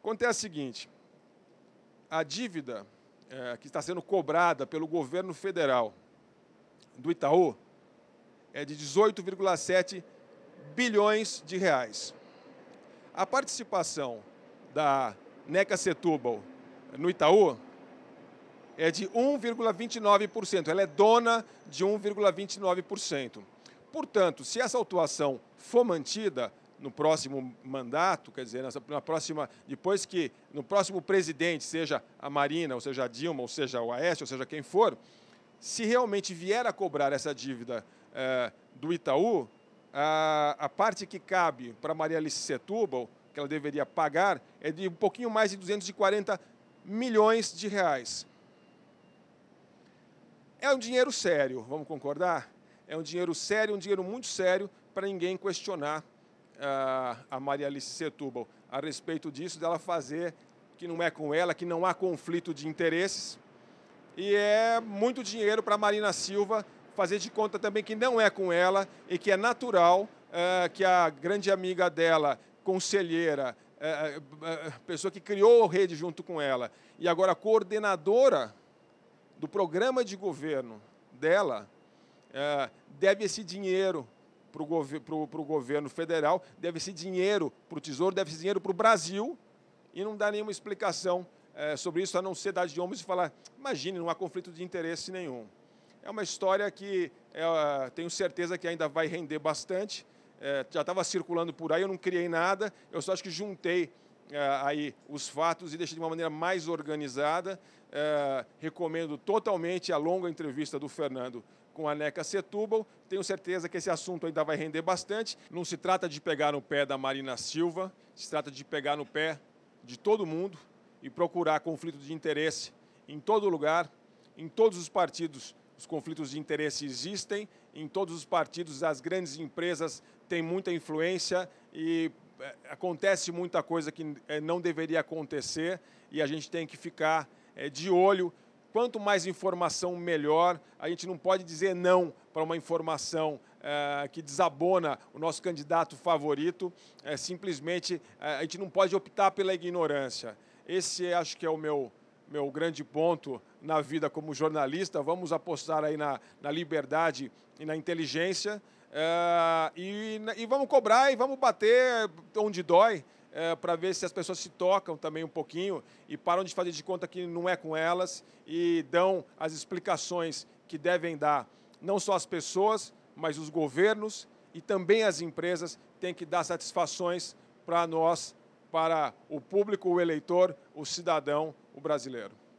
Acontece o seguinte: a dívida é, que está sendo cobrada pelo governo federal do Itaú é de 18,7 bilhões de reais. A participação da Neca Setúbal no Itaú é de 1,29%. Ela é dona de 1,29%. Portanto, se essa autuação for mantida, no próximo mandato, quer dizer, na próxima, depois que no próximo presidente seja a Marina, ou seja a Dilma, ou seja o Aécio, ou seja quem for, se realmente vier a cobrar essa dívida eh, do Itaú, a, a, parte que cabe para Maria Alice Setúbal, que ela deveria pagar, é de um pouquinho mais de 240 milhões de reais. É um dinheiro sério, vamos concordar? É um dinheiro sério, um dinheiro muito sério para ninguém questionar a Maria Alice Setúbal a respeito disso, dela fazer que não é com ela, que não há conflito de interesses. E é muito dinheiro para Marina Silva fazer de conta também que não é com ela e que é natural é, que a grande amiga dela, conselheira, é, é, pessoa que criou a rede junto com ela e agora coordenadora do programa de governo dela, deve esse dinheiro para o governo federal, deve ser dinheiro para o Tesouro, deve ser dinheiro para o Brasil, e não dá nenhuma explicação é, sobre isso, a não ser dar de ombros e falar, imagine, não há conflito de interesse nenhum. É uma história que é, tenho certeza que ainda vai render bastante, é, já estava circulando por aí, eu não criei nada, eu só acho que juntei eh, aí os fatos e deixa de uma maneira mais organizada. Eh, recomendo totalmente a longa entrevista do Fernando com a NECA Setúbal. Tenho certeza que esse assunto ainda vai render bastante. Não se trata de pegar no pé da Marina Silva, se trata de pegar no pé de todo mundo e procurar conflito de interesse em todo lugar, em todos os partidos. Os conflitos de interesse existem, em todos os partidos as grandes empresas têm muita influência e é, acontece muita coisa que é, não deveria acontecer e a gente tem que ficar é, de olho. Quanto mais informação, melhor. A gente não pode dizer não para uma informação que desabona o nosso candidato favorito. simplesmente, a gente não pode optar pela ignorância. Esse acho que é o meu, meu grande ponto na vida como jornalista. Vamos apostar aí na, na liberdade e na inteligência é, e, e vamos cobrar e vamos bater onde dói. É, para ver se as pessoas se tocam também um pouquinho e param de fazer de conta que não é com elas e dão as explicações que devem dar, não só as pessoas, mas os governos e também as empresas têm que dar satisfações para nós, para o público, o eleitor, o cidadão, o brasileiro.